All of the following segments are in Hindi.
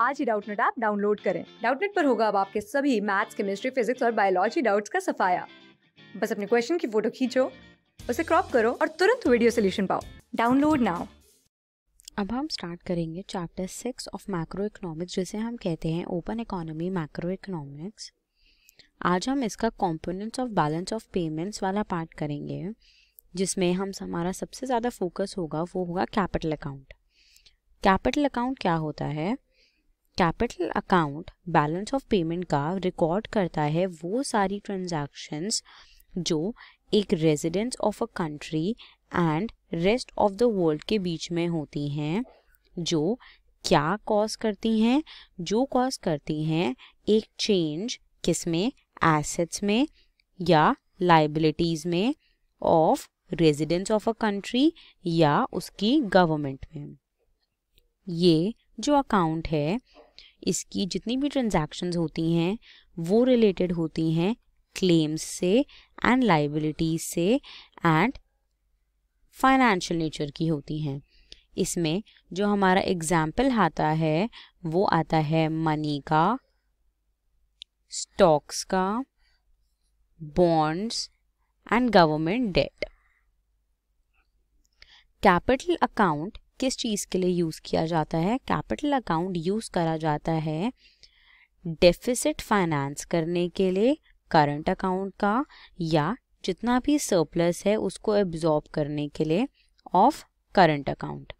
आज ही डाउटनेट ऐप डाउनलोड करें डाउटनेट पर होगा अब आपके सभी मैथ्स केमिस्ट्री फिजिक्स और बायोलॉजी डाउट्स का सफाया बस अपने क्वेश्चन की फोटो खींचो उसे क्रॉप करो और तुरंत वीडियो सोल्यूशन पाओ डाउनलोड नाउ अब हम स्टार्ट करेंगे chapter six of macro economics जिसे हम कहते हैं ओपन इकोनॉमी मैक्रो इकोनॉमिक्स आज हम इसका components of balance of payments वाला पार्ट करेंगे जिसमें हम हमारा सबसे ज़्यादा फोकस होगा वो होगा कैपिटल अकाउंट कैपिटल अकाउंट क्या होता है capital account balance of payment का रिकॉर्ड करता है वो सारी ट्रांजैक्शंस जो एक residence of a country and rest of the world के बीच में होती हैं जो क्या कॉज करती हैं जो कॉज करती हैं एक चेंज किस में एसेट्स में या लाइबिलिटीज़ में of residence of a country या उसकी गवर्नमेंट में ये जो अकाउंट है इसकी जितनी भी ट्रांजैक्शंस होती हैं वो रिलेटेड होती हैं क्लेम्स से एंड लाइबिलिटीज से एंड फाइनेंशियल नेचर की होती हैं इसमें जो हमारा एग्जाम्पल आता है वो आता है मनी का स्टॉक्स का bonds and government debt capital account किस चीज़ के लिए यूज़ किया जाता है कैपिटल अकाउंट यूज़ करा जाता है डेफिसिट फाइनेंस करने के लिए करंट अकाउंट का या जितना भी सरप्लस है उसको एब्जॉर्ब करने के लिए ऑफ करंट अकाउंट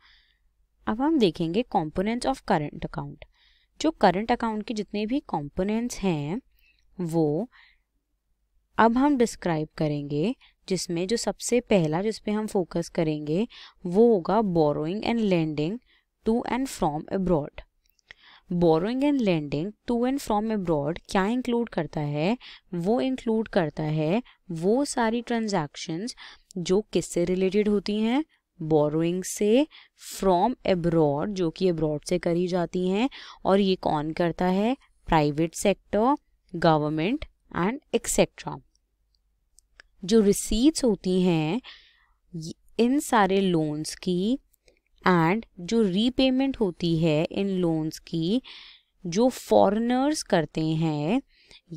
अब हम देखेंगे कंपोनेंट्स ऑफ करंट अकाउंट जो करंट अकाउंट के जितने भी कंपोनेंट्स हैं वो अब हम डिस्क्राइब करेंगे जिसमें जो सबसे पहला जिस पे हम फोकस करेंगे वो होगा borrowing and lending to and from abroad borrowing and lending to and from abroad क्या इंक्लूड करता है वो इंक्लूड करता है वो सारी ट्रांजैक्शंस जो किससे रिलेटेड होती हैं बोरोइंग से फ्रॉम अब्रॉड जो कि अब्रॉड से करी जाती हैं और ये कौन करता है private sector government and etcetera जो रिसीट्स होती हैं इन सारे लोन्स की एंड जो रीपेमेंट होती है इन लोन्स की जो फॉरेनर्स करते हैं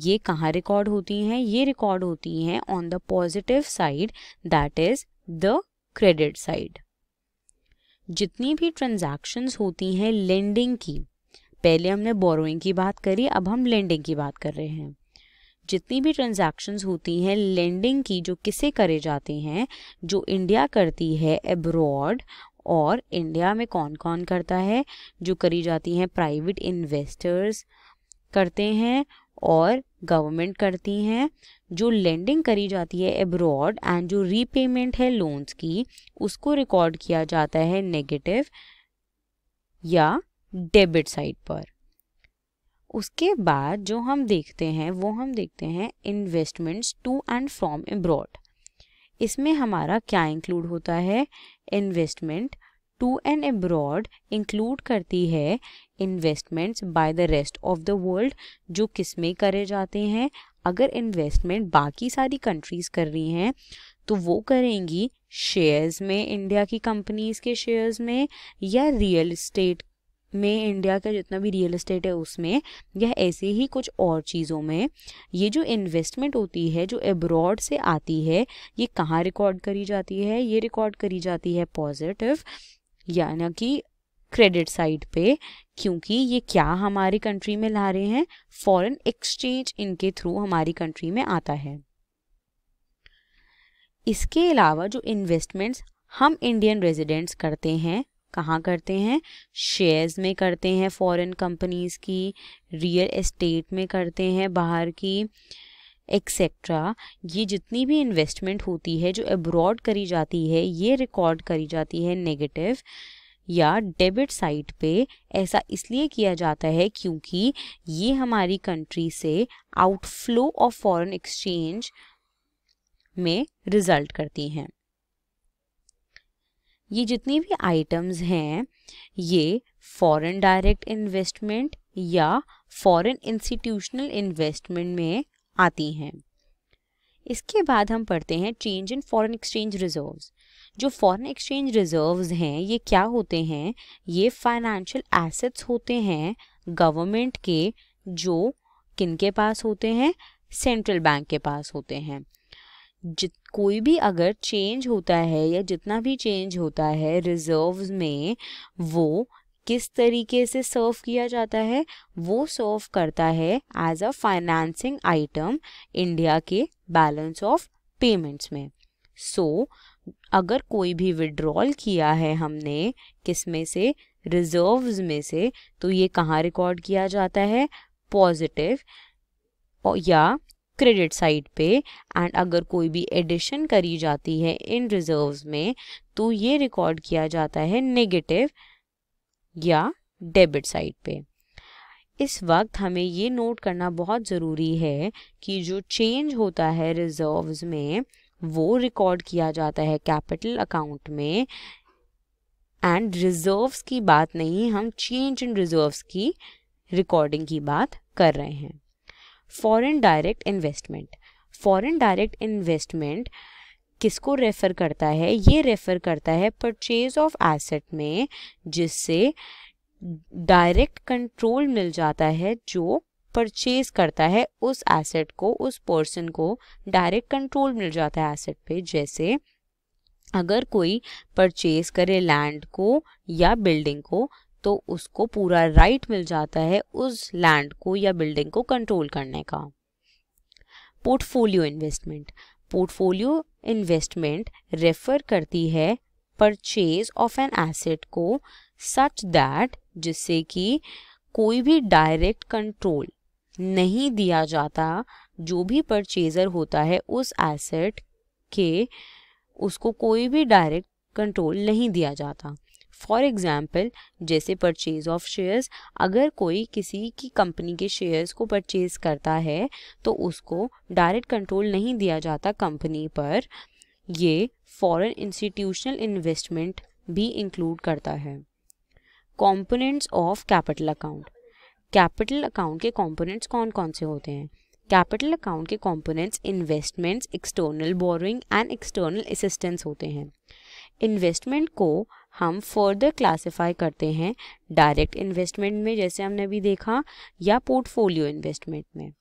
ये कहाँ रिकॉर्ड होती हैं ये रिकॉर्ड होती हैं on the positive side that is the credit side जितनी भी ट्रांजैक्शंस होती हैं लेंडिंग की पहले हमने बोरोइंग की बात करी अब हम लेंडिंग की बात कर रहे हैं जितनी भी ट्रांजैक्शंस होती हैं लेंडिंग की जो किसे करे जाते हैं जो इंडिया करती है एब्रॉड और इंडिया में कौन कौन करता है जो करी जाती हैं प्राइवेट इन्वेस्टर्स करते हैं और गवर्नमेंट करती हैं जो लेंडिंग करी जाती है एब्रॉड एंड जो रीपेमेंट है लोन्स की उसको रिकॉर्ड किया जाता है नेगेटिव या डेबिट साइड पर उसके बाद जो हम देखते हैं वो हम देखते हैं investments to and from abroad इसमें हमारा क्या इंक्लूड होता है investment to and abroad include करती है investments by the rest of the world जो किस में करे जाते हैं अगर इन्वेस्टमेंट बाकी सारी कंट्रीज़ कर रही हैं तो वो करेंगी शेयर्स में इंडिया की कंपनीज के शेयर्स में या रियल इस्टेट में इंडिया का जितना भी रियल इस्टेट है उसमें या ऐसे ही कुछ और चीज़ों में ये जो इन्वेस्टमेंट होती है जो एब्रॉड से आती है ये कहाँ रिकॉर्ड करी जाती है ये रिकॉर्ड करी जाती है पॉजिटिव यानी कि क्रेडिट साइड पे क्योंकि ये क्या हमारी कंट्री में ला रहे हैं फॉरेन एक्सचेंज इनके थ्रू हमारी कंट्री में आता है इसके अलावा जो इन्वेस्टमेंट्स हम इंडियन रेजिडेंट्स करते हैं कहाँ करते हैं शेयर्स में करते हैं फॉरेन कंपनीज़ की रियल एस्टेट में करते हैं बाहर की एक्सेट्रा ये जितनी भी इन्वेस्टमेंट होती है जो अब्रॉड करी जाती है ये रिकॉर्ड करी जाती है नेगेटिव या डेबिट साइट पे ऐसा इसलिए किया जाता है क्योंकि ये हमारी कंट्री से आउटफ्लो ऑफ फॉरेन एक्सचेंज में रिजल्ट करती हैं ये जितनी भी आइटम्स हैं ये फॉरेन डायरेक्ट इन्वेस्टमेंट या फॉरेन इंस्टीट्यूशनल इन्वेस्टमेंट में आती हैं इसके बाद हम पढ़ते हैं change in foreign exchange reserves जो फॉरेन एक्सचेंज रिजर्व्स हैं ये क्या होते हैं ये फाइनेंशियल एसेट्स होते हैं गवर्नमेंट के जो किन के पास होते हैं सेंट्रल बैंक के पास होते हैं जित कोई भी अगर चेंज होता है या जितना भी चेंज होता है रिजर्व्स में वो किस तरीके से सर्व किया जाता है वो सर्व करता है as a financing item India के बैलेंस ऑफ पेमेंट्स में सो so, अगर कोई भी विड्रॉल किया है हमने किस में से रिजर्व्स में से तो ये कहाँ रिकॉर्ड किया जाता है पॉजिटिव या क्रेडिट साइड पे एंड अगर कोई भी एडिशन करी जाती है इन रिजर्व्स में तो ये रिकॉर्ड किया जाता है नेगेटिव या डेबिट साइड पे इस वक्त हमें ये नोट करना बहुत ज़रूरी है कि जो चेंज होता है रिजर्व्स में वो रिकॉर्ड किया जाता है कैपिटल अकाउंट में एंड रिजर्व्स की बात नहीं हम चेंज इन रिजर्व्स की रिकॉर्डिंग की बात कर रहे हैं foreign direct investment foreign direct investment किसको रेफ़र करता है ये रेफ़र करता है परचेज ऑफ एसेट में जिससे डायरेक्ट कंट्रोल मिल जाता है जो परचेज करता है उस एसेट को उस पर्सन को डायरेक्ट कंट्रोल मिल जाता है एसेट पे जैसे अगर कोई परचेज करे लैंड को या बिल्डिंग को तो उसको पूरा राइट मिल जाता है उस लैंड को या बिल्डिंग को कंट्रोल करने का portfolio investment portfolio investment refer करती है परचेज ऑफ एन एसेट को सच दैट जिससे कि कोई भी डायरेक्ट कंट्रोल नहीं दिया जाता जो भी परचेजर होता है उस एसेट के उसको कोई भी डायरेक्ट कंट्रोल नहीं दिया जाता फॉर एग्ज़ाम्पल जैसे परचेज़ ऑफ शेयर्स अगर कोई किसी की कंपनी के शेयर्स को परचेज़ करता है तो उसको डायरेक्ट कंट्रोल नहीं दिया जाता कंपनी पर ये फॉरेन इंस्टीट्यूशनल इन्वेस्टमेंट भी इंक्लूड करता है components of capital account capital account के कंपोनेंट्स कौन कौन से होते हैं कैपिटल अकाउंट के components investments external borrowing and external assistance होते हैं इन्वेस्टमेंट को हम फर्दर क्लासिफाई करते हैं डायरेक्ट इन्वेस्टमेंट में जैसे हमने अभी देखा या पोर्टफोलियो इन्वेस्टमेंट में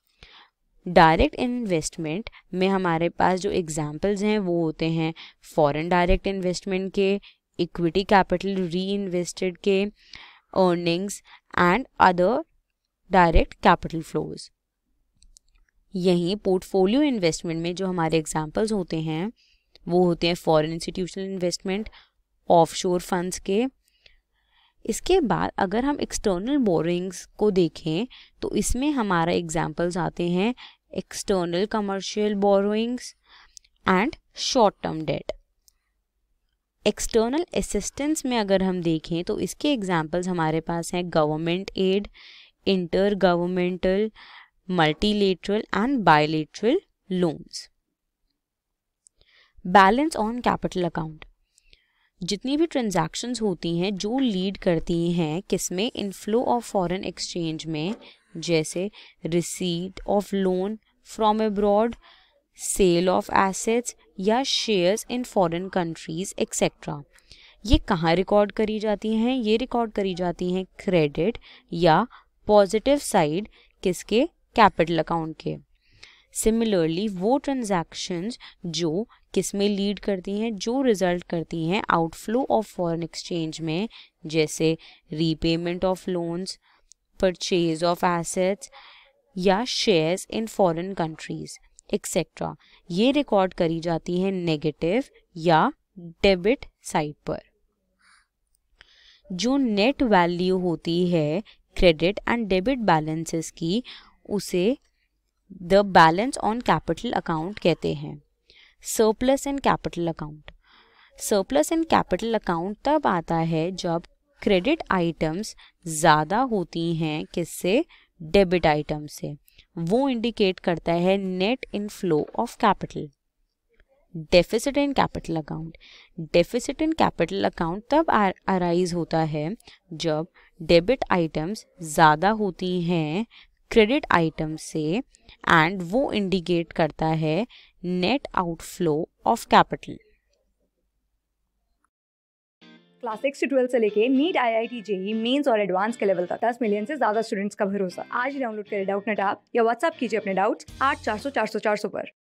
डायरेक्ट इन्वेस्टमेंट में हमारे पास जो एग्जाम्पल्स हैं वो होते हैं फॉरेन डायरेक्ट इन्वेस्टमेंट के इक्विटी कैपिटल री इन्वेस्टेड के earnings and other direct capital flows यहीं पोर्टफोलियो इन्वेस्टमेंट में जो हमारे एग्जाम्पल्स होते हैं वो होते हैं foreign institutional investment offshore funds के इसके बाद अगर हम एक्सटर्नल बोरिंग्स को देखें तो इसमें हमारा एग्जाम्पल्स आते हैं external commercial borrowings and short term debt external assistance में अगर हम देखें तो इसके एग्जाम्पल्स हमारे पास हैं government aid intergovernmental multilateral and bilateral loans balance on capital account जितनी भी ट्रांजैक्शंस होती हैं जो लीड करती हैं किस में इनफ्लो ऑफ फॉरेन एक्सचेंज में जैसे receipt of loan from abroad sale of assets या shares in foreign countries etcetera ये कहाँ रिकॉर्ड करी जाती हैं ये रिकॉर्ड करी जाती हैं क्रेडिट या पॉजिटिव साइड किसके कैपिटल अकाउंट के सिमिलरली वो ट्रांजैक्शंस जो किस में लीड करती हैं जो रिजल्ट करती हैं आउटफ्लो ऑफ फॉरेन एक्सचेंज में जैसे repayment of loans purchase of assets या shares in foreign countries etcetera ये रिकॉर्ड करी जाती हैं नेगेटिव या डेबिट साइड पर जो नेट वैल्यू होती है क्रेडिट एंड डेबिट बैलेंसेस की उसे the balance on capital account कहते हैं surplus in capital account surplus in capital account तब आता है जब क्रेडिट आइटम्स ज़्यादा होती हैं किससे डेबिट आइटम से वो इंडिकेट करता है net inflow of capital deficit in capital account deficit in capital account तब अराइज होता है जब डेबिट आइटम्स ज़्यादा होती हैं क्रेडिट आइटम से एंड वो इंडिकेट करता है net outflow of capital class six से ट्वेल्व से लेके NEET I I T JEE mains और एडवांस के लेवल तक दस मिलियन से ज्यादा स्टूडेंट्स का भरोसा आज डाउनलोड करें डाउट नेट या व्हाट्सअप कीजिए अपने डाउट्स आठ चार सौ चार सौ चार सौ पर